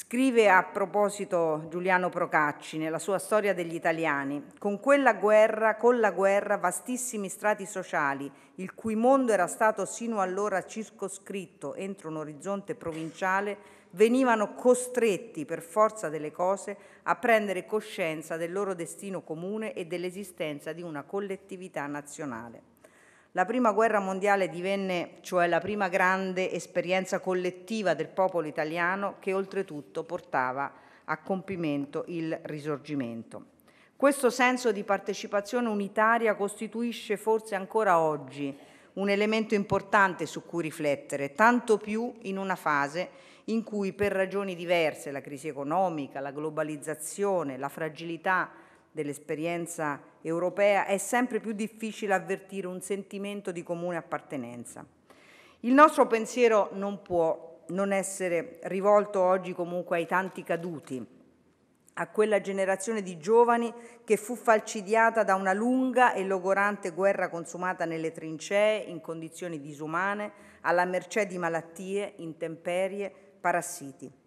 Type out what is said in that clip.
Scrive a proposito Giuliano Procacci nella sua Storia degli italiani, con quella guerra, con la guerra, vastissimi strati sociali, il cui mondo era stato sino allora circoscritto entro un orizzonte provinciale, venivano costretti per forza delle cose a prendere coscienza del loro destino comune e dell'esistenza di una collettività nazionale. La prima guerra mondiale divenne cioè la prima grande esperienza collettiva del popolo italiano che oltretutto portava a compimento il risorgimento. Questo senso di partecipazione unitaria costituisce forse ancora oggi un elemento importante su cui riflettere, tanto più in una fase in cui per ragioni diverse, la crisi economica, la globalizzazione, la fragilità dell'esperienza europea è sempre più difficile avvertire un sentimento di comune appartenenza. Il nostro pensiero non può non essere rivolto oggi comunque ai tanti caduti, a quella generazione di giovani che fu falcidiata da una lunga e logorante guerra consumata nelle trincee in condizioni disumane, alla mercé di malattie, intemperie, parassiti.